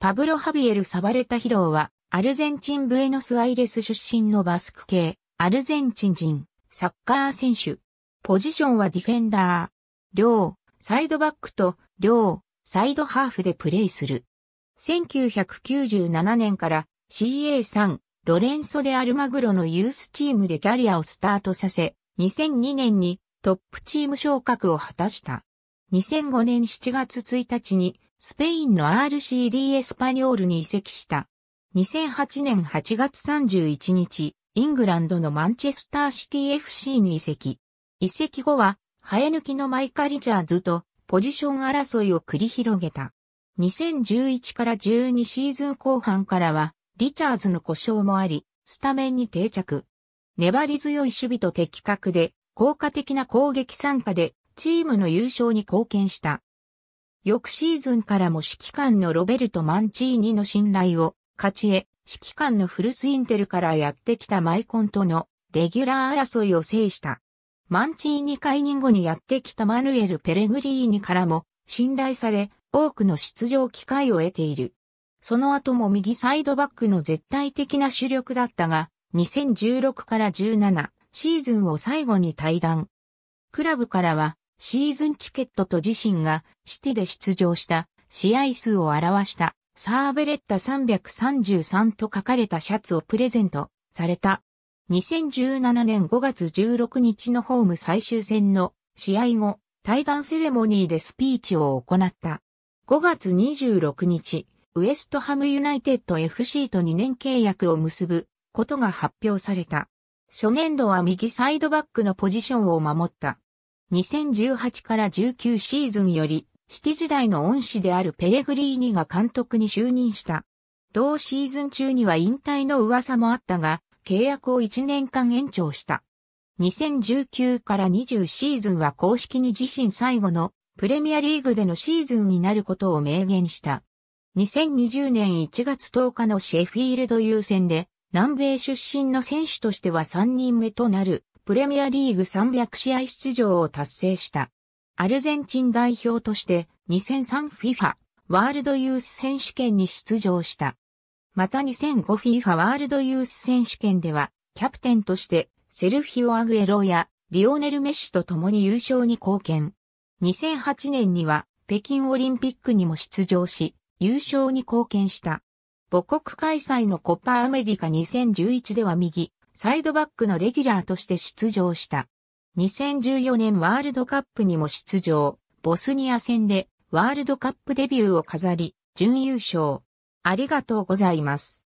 パブロ・ハビエル・サバレタ・ヒローは、アルゼンチン・ブエノス・アイレス出身のバスク系、アルゼンチン人、サッカー選手。ポジションはディフェンダー。両、サイドバックと、両、サイドハーフでプレイする。1997年から CA3、ロレンソ・デ・アルマグロのユースチームでキャリアをスタートさせ、2002年にトップチーム昇格を果たした。2005年7月1日にスペインの RCD エスパニョールに移籍した。2008年8月31日、イングランドのマンチェスターシティ FC に移籍。移籍後は、生え抜きのマイカ・リチャーズとポジション争いを繰り広げた。2011から12シーズン後半からは、リチャーズの故障もあり、スタメンに定着。粘り強い守備と的確で、効果的な攻撃参加で、チームの優勝に貢献した。翌シーズンからも指揮官のロベルト・マンチーニの信頼を勝ち得、指揮官のフルスインテルからやってきたマイコンとのレギュラー争いを制した。マンチーニ解任後にやってきたマヌエル・ペレグリーニからも信頼され、多くの出場機会を得ている。その後も右サイドバックの絶対的な主力だったが、2016から17シーズンを最後に退団。クラブからはシーズンチケットと自身がシティで出場した試合数を表したサーベレッタ333と書かれたシャツをプレゼントされた。2017年5月16日のホーム最終戦の試合後、対談セレモニーでスピーチを行った。5月26日、ウエストハムユナイテッド FC と2年契約を結ぶことが発表された。初年度は右サイドバックのポジションを守った。2018から19シーズンより、シティ時代の恩師であるペレグリーニが監督に就任した。同シーズン中には引退の噂もあったが、契約を1年間延長した。2019から20シーズンは公式に自身最後のプレミアリーグでのシーズンになることを明言した。2020年1月10日のシェフィールド優先で南米出身の選手としては3人目となるプレミアリーグ300試合出場を達成した。アルゼンチン代表として 2003FIFA ワールドユース選手権に出場した。また 2005FIFA ワールドユース選手権では、キャプテンとしてセルフィオ・アグエロやリオネル・メッシと共に優勝に貢献。2008年には北京オリンピックにも出場し、優勝に貢献した。母国開催のコパアメリカ2011では右、サイドバックのレギュラーとして出場した。2014年ワールドカップにも出場、ボスニア戦でワールドカップデビューを飾り、準優勝。ありがとうございます。